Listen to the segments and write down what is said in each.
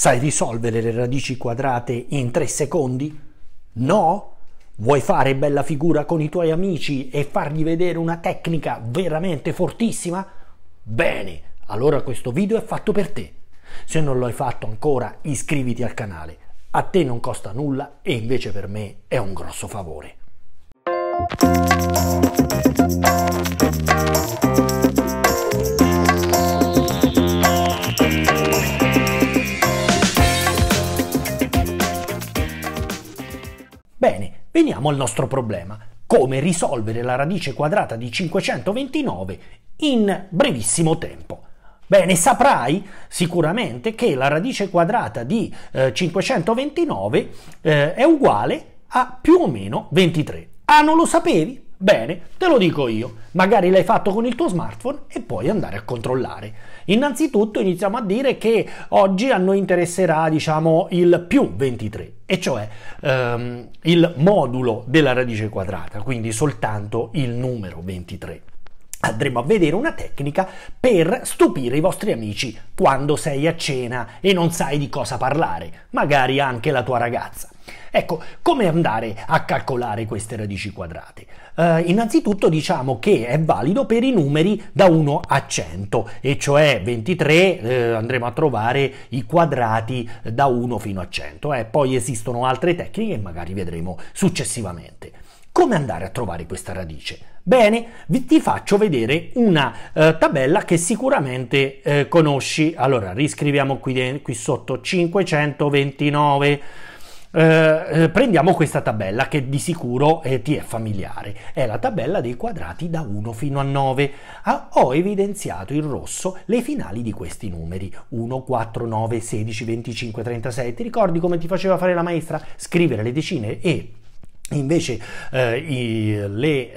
Sai risolvere le radici quadrate in tre secondi? No? Vuoi fare bella figura con i tuoi amici e fargli vedere una tecnica veramente fortissima? Bene, allora questo video è fatto per te. Se non l'hai fatto ancora, iscriviti al canale. A te non costa nulla e invece per me è un grosso favore. Thank you. Veniamo al nostro problema. Come risolvere la radice quadrata di 529 in brevissimo tempo? Bene, saprai sicuramente che la radice quadrata di eh, 529 eh, è uguale a più o meno 23. Ah, non lo sapevi? Bene, te lo dico io, magari l'hai fatto con il tuo smartphone e puoi andare a controllare. Innanzitutto iniziamo a dire che oggi a noi interesserà diciamo il più 23, e cioè ehm, il modulo della radice quadrata, quindi soltanto il numero 23 andremo a vedere una tecnica per stupire i vostri amici quando sei a cena e non sai di cosa parlare, magari anche la tua ragazza. Ecco, come andare a calcolare queste radici quadrate? Eh, innanzitutto diciamo che è valido per i numeri da 1 a 100, e cioè 23 eh, andremo a trovare i quadrati da 1 fino a 100. Eh. Poi esistono altre tecniche che magari vedremo successivamente. Come andare a trovare questa radice? Bene, vi, ti faccio vedere una eh, tabella che sicuramente eh, conosci. Allora, riscriviamo qui, qui sotto 529. Eh, eh, prendiamo questa tabella che di sicuro eh, ti è familiare, è la tabella dei quadrati da 1 fino a 9. Ah, ho evidenziato in rosso le finali di questi numeri, 1, 4, 9, 16, 25, 36. Ti ricordi come ti faceva fare la maestra? Scrivere le decine e invece eh, i, le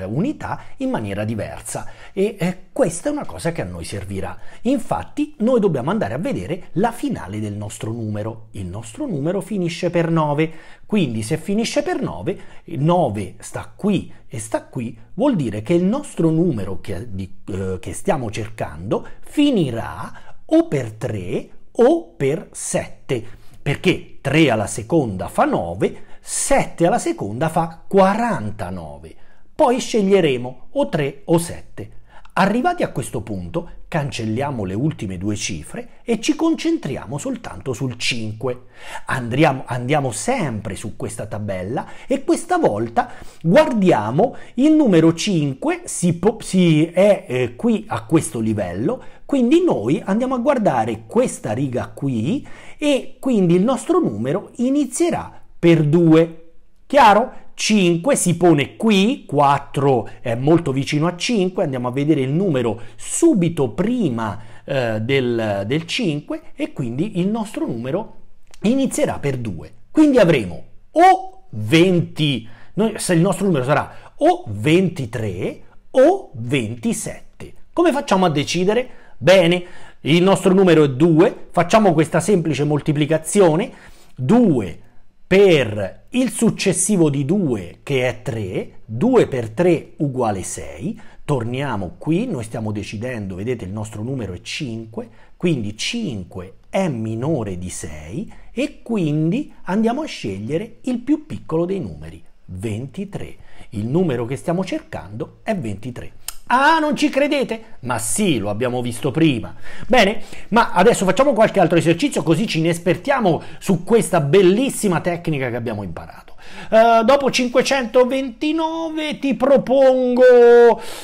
eh, unità in maniera diversa e eh, questa è una cosa che a noi servirà. Infatti noi dobbiamo andare a vedere la finale del nostro numero. Il nostro numero finisce per 9, quindi se finisce per 9, 9 sta qui e sta qui, vuol dire che il nostro numero che, di, eh, che stiamo cercando finirà o per 3 o per 7, perché 3 alla seconda fa 9, 7 alla seconda fa 49. Poi sceglieremo o 3 o 7. Arrivati a questo punto, cancelliamo le ultime due cifre e ci concentriamo soltanto sul 5. Andiamo, andiamo, sempre su questa tabella e questa volta guardiamo il numero 5, si, si è eh, qui a questo livello, quindi noi andiamo a guardare questa riga qui e quindi il nostro numero inizierà per 2. Chiaro? 5 si pone qui, 4 è molto vicino a 5, andiamo a vedere il numero subito prima eh, del, del 5 e quindi il nostro numero inizierà per 2. Quindi avremo o 20, noi, il nostro numero sarà o 23 o 27. Come facciamo a decidere? Bene, il nostro numero è 2, facciamo questa semplice moltiplicazione, 2 per il successivo di 2 che è 3, 2 per 3 uguale 6, torniamo qui, noi stiamo decidendo, vedete il nostro numero è 5, quindi 5 è minore di 6 e quindi andiamo a scegliere il più piccolo dei numeri, 23. Il numero che stiamo cercando è 23. Ah, non ci credete? Ma sì, lo abbiamo visto prima. Bene, ma adesso facciamo qualche altro esercizio così ci inespertiamo su questa bellissima tecnica che abbiamo imparato. Uh, dopo 529 ti propongo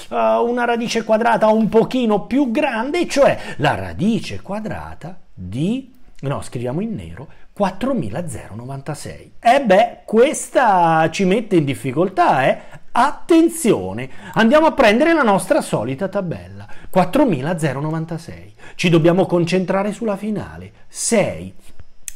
uh, una radice quadrata un pochino più grande, cioè la radice quadrata di no, scriviamo in nero 4096. E eh beh, questa ci mette in difficoltà, eh? Attenzione, andiamo a prendere la nostra solita tabella, 4096. Ci dobbiamo concentrare sulla finale, 6.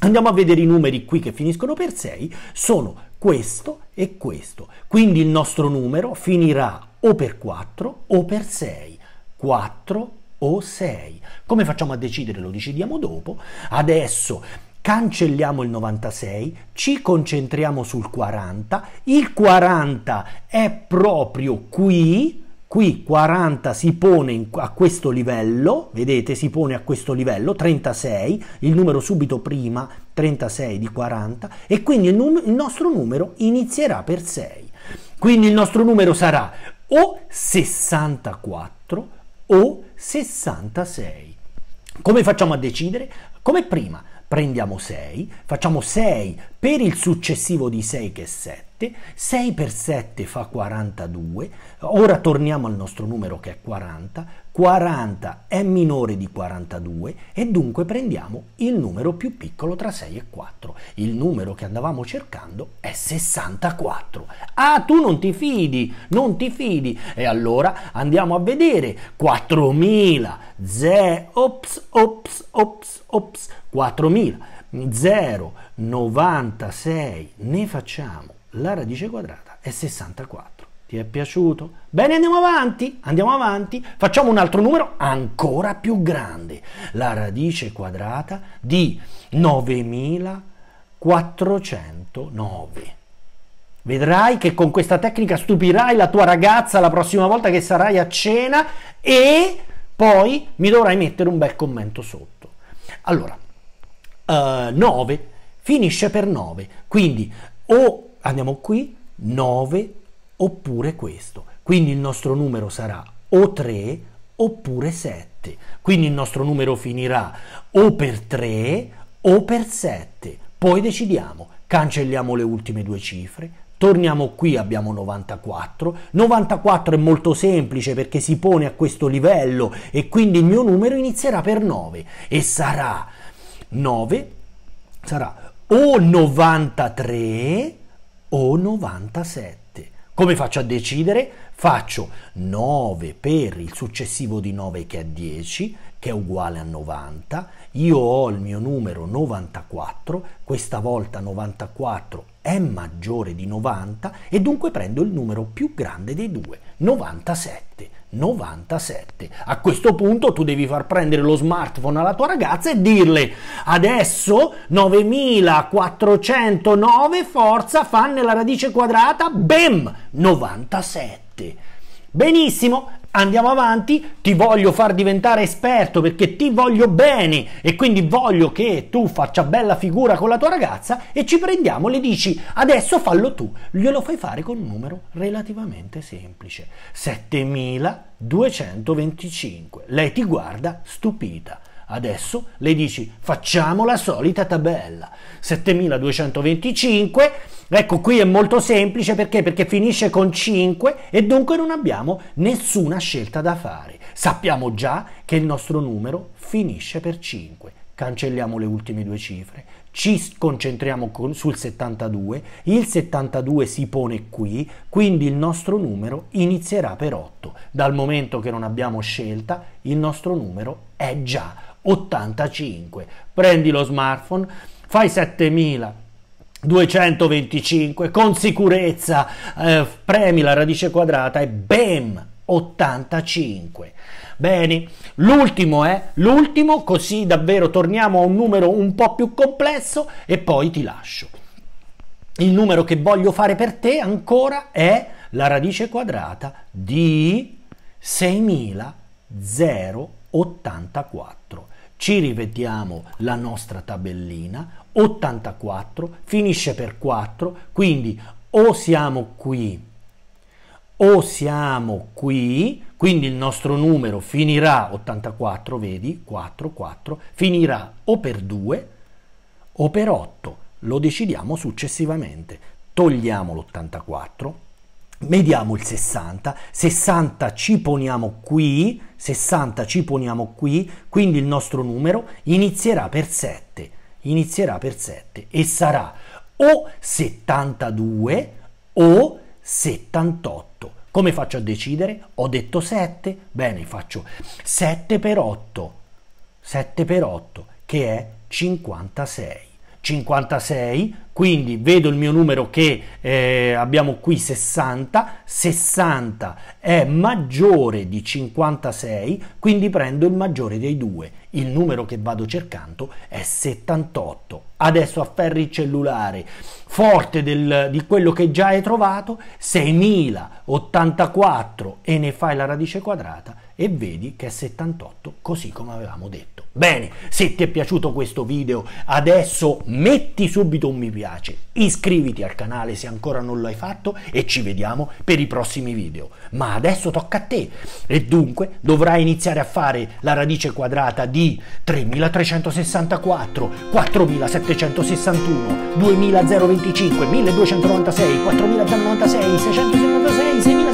Andiamo a vedere i numeri qui che finiscono per 6, sono questo e questo. Quindi il nostro numero finirà o per 4 o per 6. 4 o 6. Come facciamo a decidere? Lo decidiamo dopo. Adesso cancelliamo il 96, ci concentriamo sul 40, il 40 è proprio qui, qui 40 si pone a questo livello, vedete si pone a questo livello, 36, il numero subito prima, 36 di 40, e quindi il, num- il nostro numero inizierà per 6. Quindi il nostro numero sarà o 64 o 66. Come facciamo a decidere? Come prima, prendiamo 6, facciamo 6 per il successivo di 6 che è 7, 6 per 7 fa 42, ora torniamo al nostro numero che è 40, 40 è minore di 42 e dunque prendiamo il numero più piccolo tra 6 e 4. Il numero che andavamo cercando è 64. Ah, tu non ti fidi, non ti fidi. E allora andiamo a vedere 4000. Ze, ops, ops, ops, ops, 4000. 0,96 ne facciamo la radice quadrata è 64. Ti è piaciuto? Bene, andiamo avanti, andiamo avanti, facciamo un altro numero ancora più grande, la radice quadrata di 9409. Vedrai che con questa tecnica stupirai la tua ragazza la prossima volta che sarai a cena e poi mi dovrai mettere un bel commento sotto. Allora, 9 eh, finisce per 9. Quindi o andiamo qui 9 oppure questo. Quindi il nostro numero sarà o 3 oppure 7. Quindi il nostro numero finirà o per 3 o per 7. Poi decidiamo, cancelliamo le ultime due cifre, Torniamo qui, abbiamo 94. 94 è molto semplice perché si pone a questo livello e quindi il mio numero inizierà per 9 e sarà 9 sarà o 93 o 97. Come faccio a decidere? Faccio 9 per il successivo di 9 che è 10, che è uguale a 90. Io ho il mio numero 94, questa volta 94 è maggiore di 90 e dunque prendo il numero più grande dei due, 97. 97. A questo punto tu devi far prendere lo smartphone alla tua ragazza e dirle adesso 9409 forza fa nella radice quadrata, bam, 97. Benissimo, andiamo avanti, ti voglio far diventare esperto perché ti voglio bene e quindi voglio che tu faccia bella figura con la tua ragazza e ci prendiamo, le dici adesso fallo tu, glielo fai fare con un numero relativamente semplice, 7225. Lei ti guarda stupita. Adesso le dici facciamo la solita tabella 7225, ecco qui è molto semplice perché? perché finisce con 5 e dunque non abbiamo nessuna scelta da fare. Sappiamo già che il nostro numero finisce per 5. Cancelliamo le ultime due cifre, ci concentriamo con, sul 72, il 72 si pone qui, quindi il nostro numero inizierà per 8. Dal momento che non abbiamo scelta, il nostro numero è già 85. Prendi lo smartphone, fai 7000 225 con sicurezza eh, premi la radice quadrata e bam 85 bene l'ultimo è l'ultimo così davvero torniamo a un numero un po più complesso e poi ti lascio il numero che voglio fare per te ancora è la radice quadrata di 6084 ci rivediamo la nostra tabellina, 84, finisce per 4, quindi o siamo qui o siamo qui, quindi il nostro numero finirà 84, vedi, 4, 4, finirà o per 2 o per 8, lo decidiamo successivamente. Togliamo l'84 Mediamo il 60, 60 ci poniamo qui, 60 ci poniamo qui, quindi il nostro numero inizierà per 7, inizierà per 7 e sarà o 72 o 78. Come faccio a decidere? Ho detto 7, bene, faccio 7 per 8, 7 per 8 che è 56. 56, quindi vedo il mio numero che eh, abbiamo qui 60, 60 è maggiore di 56, quindi prendo il maggiore dei due. Il numero che vado cercando è 78. Adesso afferri il cellulare, forte del, di quello che già hai trovato, 6084 e ne fai la radice quadrata e vedi che è 78 così come avevamo detto. Bene, se ti è piaciuto questo video adesso metti subito un mi piace, iscriviti al canale se ancora non l'hai fatto e ci vediamo per i prossimi video. Ma adesso tocca a te e dunque dovrai iniziare a fare la radice quadrata di 3364, 4761, 2025, 1296, 4096, 676, 6000.